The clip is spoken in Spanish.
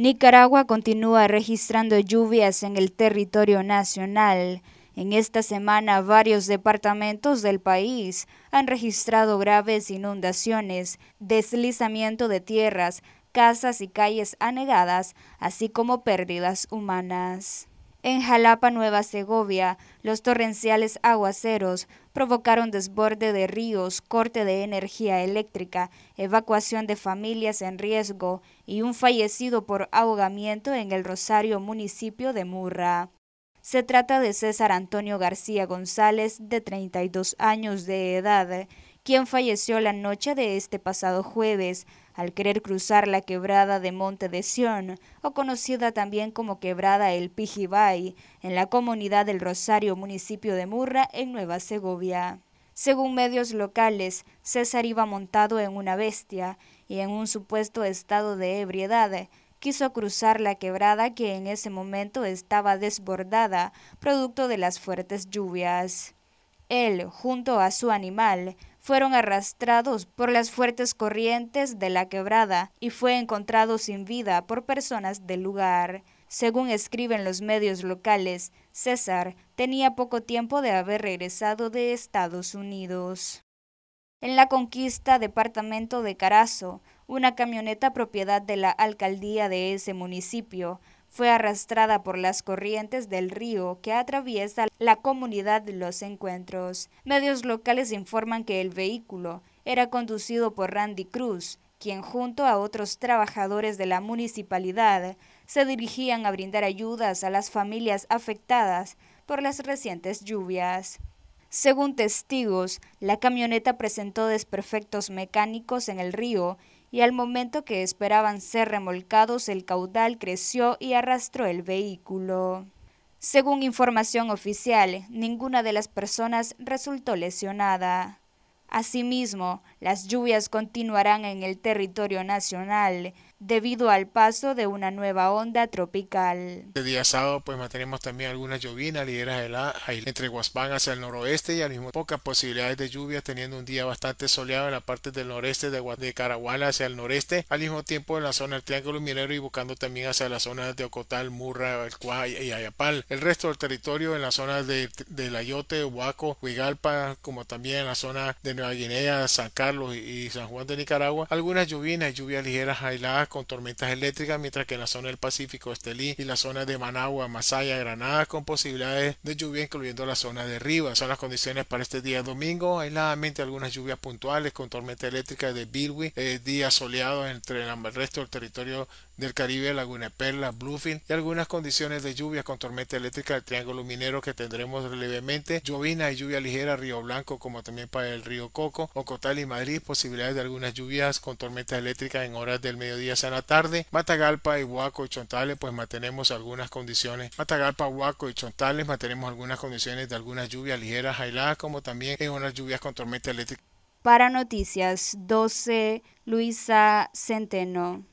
Nicaragua continúa registrando lluvias en el territorio nacional. En esta semana varios departamentos del país han registrado graves inundaciones, deslizamiento de tierras, casas y calles anegadas, así como pérdidas humanas. En Jalapa, Nueva Segovia, los torrenciales aguaceros provocaron desborde de ríos, corte de energía eléctrica, evacuación de familias en riesgo y un fallecido por ahogamiento en el Rosario municipio de Murra. Se trata de César Antonio García González, de 32 años de edad, quien falleció la noche de este pasado jueves al querer cruzar la quebrada de Monte de Sion, o conocida también como quebrada El Pijibay, en la comunidad del Rosario, municipio de Murra, en Nueva Segovia. Según medios locales, César iba montado en una bestia y en un supuesto estado de ebriedad, quiso cruzar la quebrada que en ese momento estaba desbordada, producto de las fuertes lluvias. Él, junto a su animal, fueron arrastrados por las fuertes corrientes de la quebrada y fue encontrado sin vida por personas del lugar. Según escriben los medios locales, César tenía poco tiempo de haber regresado de Estados Unidos. En la conquista departamento de Carazo, una camioneta propiedad de la alcaldía de ese municipio fue arrastrada por las corrientes del río que atraviesa la comunidad de los encuentros. Medios locales informan que el vehículo era conducido por Randy Cruz, quien junto a otros trabajadores de la municipalidad se dirigían a brindar ayudas a las familias afectadas por las recientes lluvias. Según testigos, la camioneta presentó desperfectos mecánicos en el río y al momento que esperaban ser remolcados el caudal creció y arrastró el vehículo. Según información oficial, ninguna de las personas resultó lesionada. Asimismo, las lluvias continuarán en el territorio nacional debido al paso de una nueva onda tropical. de este día sábado pues mantenemos también algunas llovinas, ligeras heladas entre Guaspán hacia el noroeste y al mismo pocas posibilidades de lluvias teniendo un día bastante soleado en la parte del noreste de, de hacia el noreste, al mismo tiempo en la zona del Triángulo Minero y buscando también hacia las zonas de Ocotal, Murra, el Cuay y Ayapal. El resto del territorio en las zonas de, de Layote, Huaco, Huigalpa, como también en la zona de Nueva Guinea, San Carlos y, San Juan de Nicaragua, algunas llovinas y lluvias ligeras aisladas con tormentas eléctricas, mientras que en la zona del Pacífico, Estelí y la zona de Managua, Masaya, Granada, con posibilidades de lluvia, incluyendo la zona de Rivas. Son las condiciones para este día domingo. Aisladamente algunas lluvias puntuales con tormenta eléctrica de Bilwi, eh, días soleados entre el resto del territorio del Caribe, Laguna Perla, Bluefin y algunas condiciones de lluvias con tormenta eléctrica del Triángulo Minero que tendremos levemente, llovina y lluvia ligera, Río Blanco como también para el Río Coco, Ocotal y Madrid, posibilidades de algunas lluvias con tormenta eléctrica en horas del mediodía a la tarde, Matagalpa, y Huaco y Chontales pues mantenemos algunas condiciones, Matagalpa, Huaco y Chontales mantenemos algunas condiciones de algunas lluvias ligeras, aisladas como también en unas lluvias con tormenta eléctrica. Para Noticias 12, Luisa Centeno.